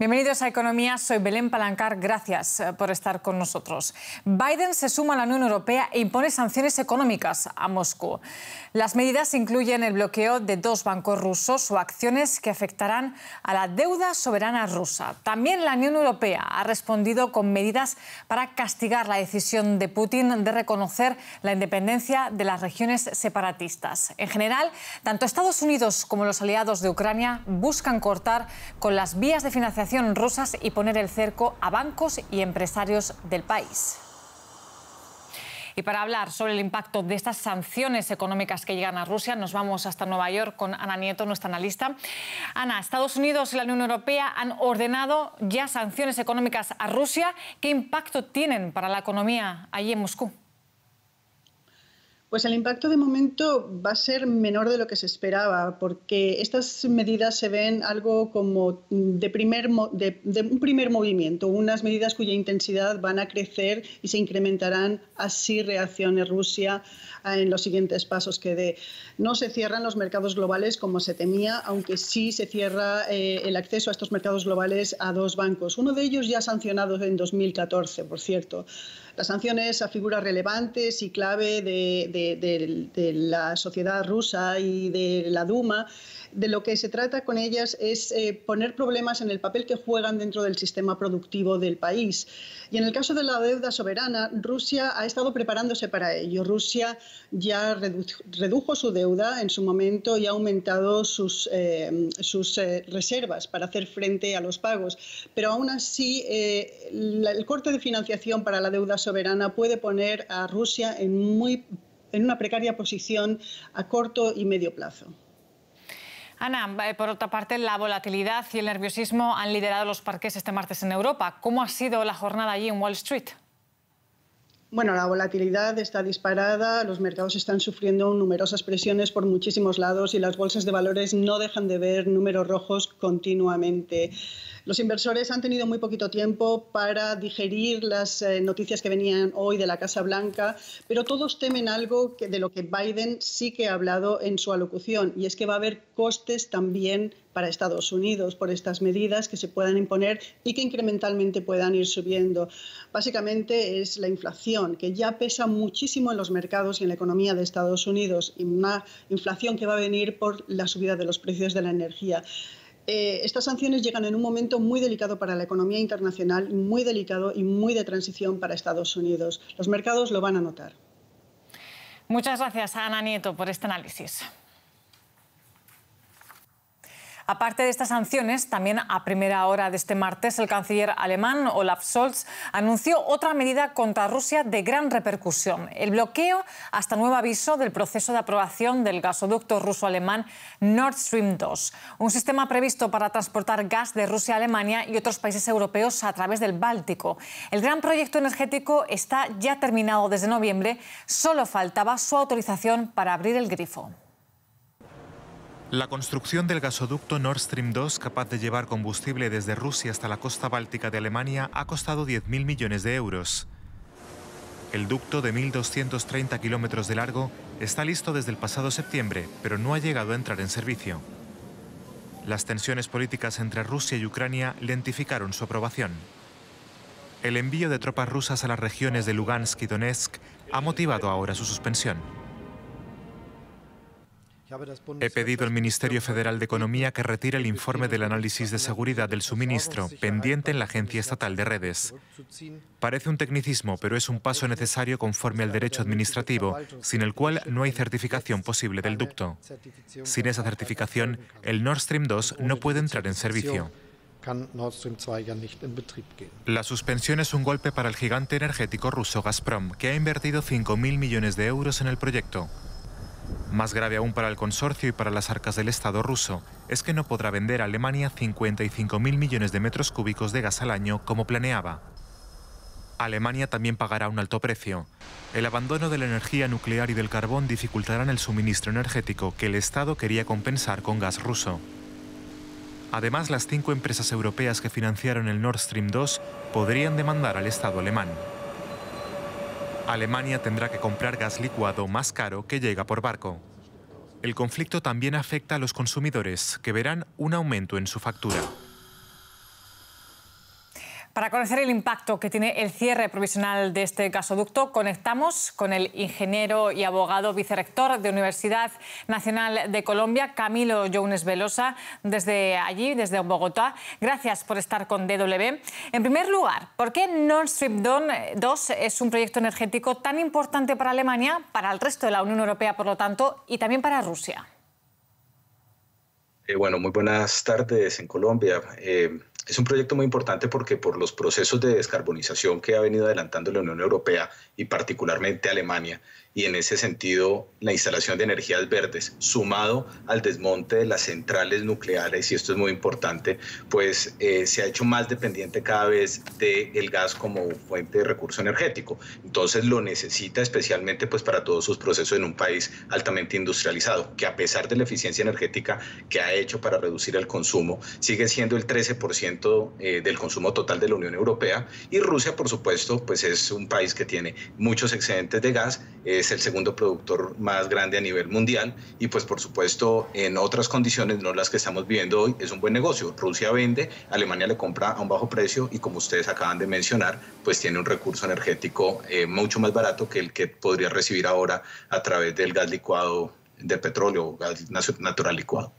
Bienvenidos a Economía, soy Belén Palancar, gracias eh, por estar con nosotros. Biden se suma a la Unión Europea e impone sanciones económicas a Moscú. Las medidas incluyen el bloqueo de dos bancos rusos o acciones que afectarán a la deuda soberana rusa. También la Unión Europea ha respondido con medidas para castigar la decisión de Putin de reconocer la independencia de las regiones separatistas. En general, tanto Estados Unidos como los aliados de Ucrania buscan cortar con las vías de financiación rusas y poner el cerco a bancos y empresarios del país. Y para hablar sobre el impacto de estas sanciones económicas que llegan a Rusia, nos vamos hasta Nueva York con Ana Nieto, nuestra analista. Ana, Estados Unidos y la Unión Europea han ordenado ya sanciones económicas a Rusia. ¿Qué impacto tienen para la economía allí en Moscú? Pues el impacto de momento va a ser menor de lo que se esperaba, porque estas medidas se ven algo como de, primer, un primer movimiento, unas medidas cuya intensidad van a crecer y se incrementarán así reaccione Rusia en los siguientes pasos que dé. No se cierran los mercados globales como se temía, aunque sí se cierra eh, el acceso a estos mercados globales a dos bancos, uno de ellos ya sancionado en 2014, por cierto. Las sanciones a figuras relevantes y clave de, de la sociedad rusa y de la Duma de lo que se trata con ellas es eh, poner problemas en el papel que juegan dentro del sistema productivo del país. Y en el caso de la deuda soberana, Rusia ha estado preparándose para ello. Rusia ya redujo su deuda en su momento y ha aumentado sus, eh, eh, reservas para hacer frente a los pagos. Pero aún así, el corte de financiación para la deuda soberana puede poner a Rusia en una precaria posición a corto y medio plazo. Ana, eh, por otra parte, la volatilidad y el nerviosismo han liderado los parques este martes en Europa. ¿Cómo ha sido la jornada allí en Wall Street? Bueno, la volatilidad está disparada, los mercados están sufriendo numerosas presiones por muchísimos lados y las bolsas de valores no dejan de ver números rojos continuamente. Los inversores han tenido muy poquito tiempo para digerir las eh, noticias que venían hoy de la Casa Blanca, pero todos temen algo de lo que Biden sí que ha hablado en su alocución, y es que va a haber costes también para Estados Unidos por estas medidas que se puedan imponer y que incrementalmente puedan ir subiendo. Básicamente es la inflación, que ya pesa muchísimo en los mercados y en la economía de Estados Unidos, y una inflación que va a venir por la subida de los precios de la energía. Eh, estas sanciones llegan en un momento muy delicado para la economía internacional, muy delicado y muy de transición para Estados Unidos. Los mercados lo van a notar. Muchas gracias a Ana Nieto por este análisis. Aparte de estas sanciones, también a primera hora de este martes, el canciller alemán Olaf Scholz anunció otra medida contra Rusia de gran repercusión, el bloqueo hasta nuevo aviso del proceso de aprobación del gasoducto ruso-alemán Nord Stream 2, un sistema previsto para transportar gas de Rusia a Alemania y otros países europeos a través del Báltico. El gran proyecto energético está ya terminado desde noviembre, solo faltaba su autorización para abrir el grifo. La construcción del gasoducto Nord Stream 2, capaz de llevar combustible desde Rusia hasta la costa báltica de Alemania, ha costado 10.000 millones de euros. El ducto de 1.230 kilómetros de largo está listo desde el pasado septiembre, pero no ha llegado a entrar en servicio. Las tensiones políticas entre Rusia y Ucrania lentificaron su aprobación. El envío de tropas rusas a las regiones de Lugansk y Donetsk ha motivado ahora su suspensión. He pedido al Ministerio Federal de Economía que retire el informe del análisis de seguridad del suministro pendiente en la Agencia Estatal de Redes. Parece un tecnicismo, pero es un paso necesario conforme al derecho administrativo, sin el cual no hay certificación posible del ducto. Sin esa certificación, el Nord Stream 2 no puede entrar en servicio. La suspensión es un golpe para el gigante energético ruso Gazprom, que ha invertido 5.000 millones de euros en el proyecto. Más grave aún para el consorcio y para las arcas del Estado ruso es que no podrá vender a Alemania 55.000 millones de metros cúbicos de gas al año como planeaba. Alemania también pagará un alto precio. El abandono de la energía nuclear y del carbón dificultarán el suministro energético que el Estado quería compensar con gas ruso. Además, las cinco empresas europeas que financiaron el Nord Stream 2 podrían demandar al Estado alemán. Alemania tendrá que comprar gas licuado más caro que llega por barco. El conflicto también afecta a los consumidores, que verán un aumento en su factura. Para conocer el impacto que tiene el cierre provisional de este gasoducto, conectamos con el ingeniero y abogado vicerector de Universidad Nacional de Colombia, Camilo Jones Velosa, desde allí, desde Bogotá. Gracias por estar con DW. En primer lugar, ¿por qué Nord Stream 2 es un proyecto energético tan importante para Alemania, para el resto de la Unión Europea, por lo tanto, y también para Rusia? Eh, bueno, muy buenas tardes en Colombia. Eh, es un proyecto muy importante porque por los procesos de descarbonización que ha venido adelantando la Unión Europea y particularmente Alemania, y en ese sentido la instalación de energías verdes, sumado al desmonte de las centrales nucleares, y esto es muy importante, pues eh, se ha hecho más dependiente cada vez del gas como fuente de recurso energético. Entonces lo necesita especialmente pues para todos sus procesos en un país altamente industrializado, que a pesar de la eficiencia energética que ha hecho para reducir el consumo, sigue siendo el 13% eh, del consumo total de la Unión Europea. Y Rusia, por supuesto, pues es un país que tiene muchos excedentes de gas, es el segundo productor más grande a nivel mundial y pues por supuesto en otras condiciones, no las que estamos viviendo hoy, es un buen negocio. Rusia vende, Alemania le compra a un bajo precio y como ustedes acaban de mencionar, pues tiene un recurso energético eh, mucho más barato que el que podría recibir ahora a través del gas licuado de petróleo, gas natural licuado.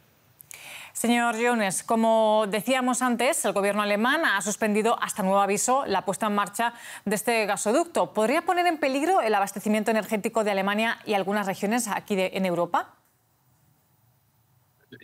Señor Jones, como decíamos antes, el gobierno alemán ha suspendido hasta nuevo aviso la puesta en marcha de este gasoducto. ¿Podría poner en peligro el abastecimiento energético de Alemania y algunas regiones aquí en Europa?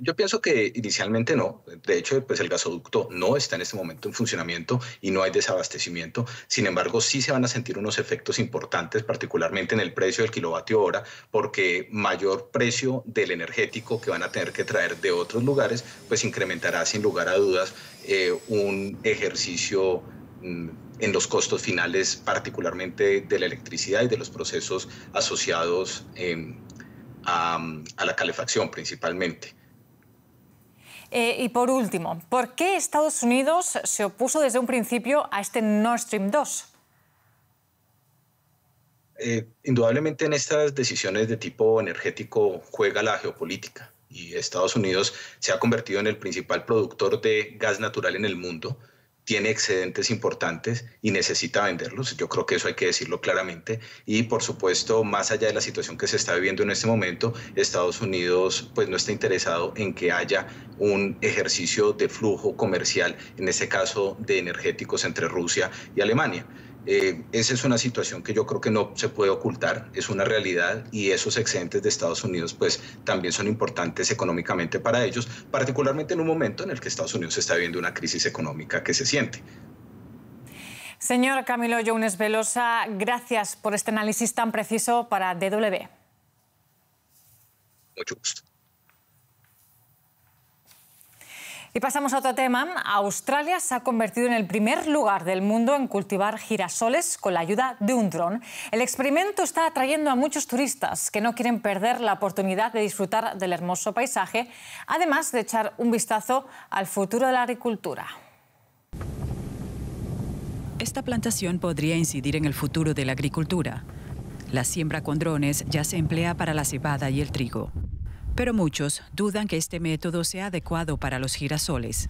Yo pienso que inicialmente no. De hecho, pues el gasoducto no está en este momento en funcionamiento y no hay desabastecimiento. Sin embargo, sí se van a sentir unos efectos importantes, particularmente en el precio del kilovatio hora, porque mayor precio del energético que van a tener que traer de otros lugares, pues incrementará sin lugar a dudas eh, un ejercicio mm, en los costos finales, particularmente de la electricidad y de los procesos asociados em, a, la calefacción principalmente. Eh, y por último, ¿por qué Estados Unidos se opuso desde un principio a este Nord Stream 2? Eh, indudablemente en estas decisiones de tipo energético juega la geopolítica y Estados Unidos se ha convertido en el principal productor de gas natural en el mundo tiene excedentes importantes y necesita venderlos. Yo creo que eso hay que decirlo claramente. Y por supuesto, más allá de la situación que se está viviendo en este momento, Estados Unidos pues no está interesado en que haya un ejercicio de flujo comercial, en este caso de energéticos entre Rusia y Alemania. Eh, esa es una situación que yo creo que no se puede ocultar, es una realidad y esos excedentes de Estados Unidos pues también son importantes económicamente para ellos, particularmente en un momento en el que Estados Unidos está viviendo una crisis económica que se siente. Señor Camilo Jones Velosa, gracias por este análisis tan preciso para DW. Mucho gusto. Y pasamos a otro tema. Australia se ha convertido en el primer lugar del mundo en cultivar girasoles con la ayuda de un dron. El experimento está atrayendo a muchos turistas que no quieren perder la oportunidad de disfrutar del hermoso paisaje, además de echar un vistazo al futuro de la agricultura. Esta plantación podría incidir en el futuro de la agricultura. La siembra con drones ya se emplea para la cebada y el trigo pero muchos dudan que este método sea adecuado para los girasoles.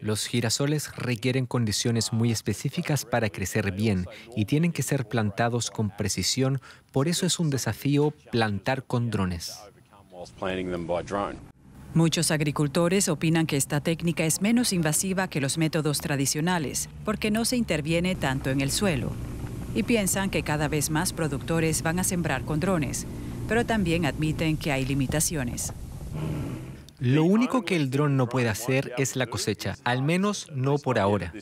Los girasoles requieren condiciones muy específicas para crecer bien y tienen que ser plantados con precisión, por eso es un desafío plantar con drones. Muchos agricultores opinan que esta técnica es menos invasiva que los métodos tradicionales, porque no se interviene tanto en el suelo. Y piensan que cada vez más productores van a sembrar con drones, pero también admiten que hay limitaciones. Lo único que el dron no puede hacer es la cosecha, al menos no por ahora.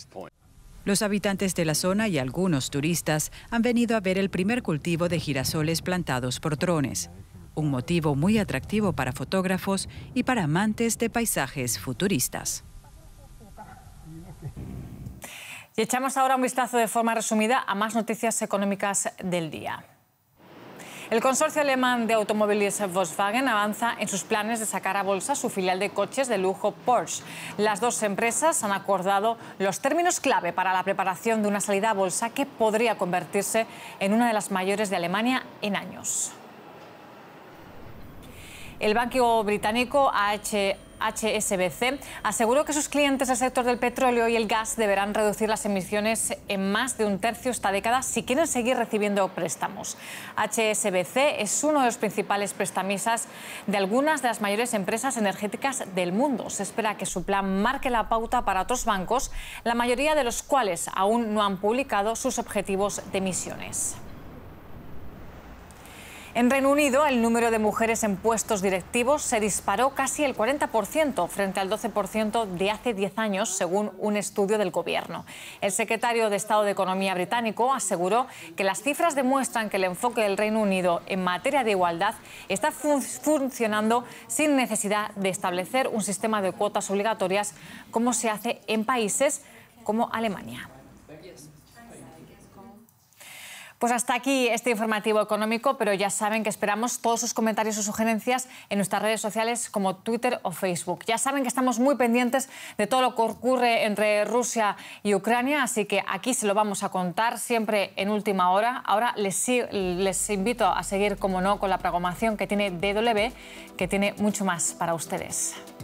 Los habitantes de la zona y algunos turistas han venido a ver el primer cultivo de girasoles plantados por drones, un motivo muy atractivo para fotógrafos y para amantes de paisajes futuristas. Y echamos ahora un vistazo de forma resumida a más noticias económicas del día. El consorcio alemán de automóviles Volkswagen avanza en sus planes de sacar a bolsa su filial de coches de lujo Porsche. Las dos empresas han acordado los términos clave para la preparación de una salida a bolsa que podría convertirse en una de las mayores de Alemania en años el banco británico HSBC, aseguró que sus clientes del sector del petróleo y el gas deberán reducir las emisiones en más de un tercio esta década si quieren seguir recibiendo préstamos. HSBC es uno de los principales prestamistas de algunas de las mayores empresas energéticas del mundo. Se espera que su plan marque la pauta para otros bancos, la mayoría de los cuales aún no han publicado sus objetivos de emisiones. En Reino Unido, el número de mujeres en puestos directivos se disparó casi el 40% frente al 12% de hace 10 años, según un estudio del Gobierno. El secretario de Estado de Economía británico aseguró que las cifras demuestran que el enfoque del Reino Unido en materia de igualdad está funcionando sin necesidad de establecer un sistema de cuotas obligatorias como se hace en países como Alemania. Pues hasta aquí este informativo económico, pero ya saben que esperamos todos sus comentarios o sugerencias en nuestras redes sociales como Twitter o Facebook. Ya saben que estamos muy pendientes de todo lo que ocurre entre Rusia y Ucrania, así que aquí se lo vamos a contar siempre en última hora. Ahora les, les invito a seguir, como no, con la programación que tiene DW, que tiene mucho más para ustedes.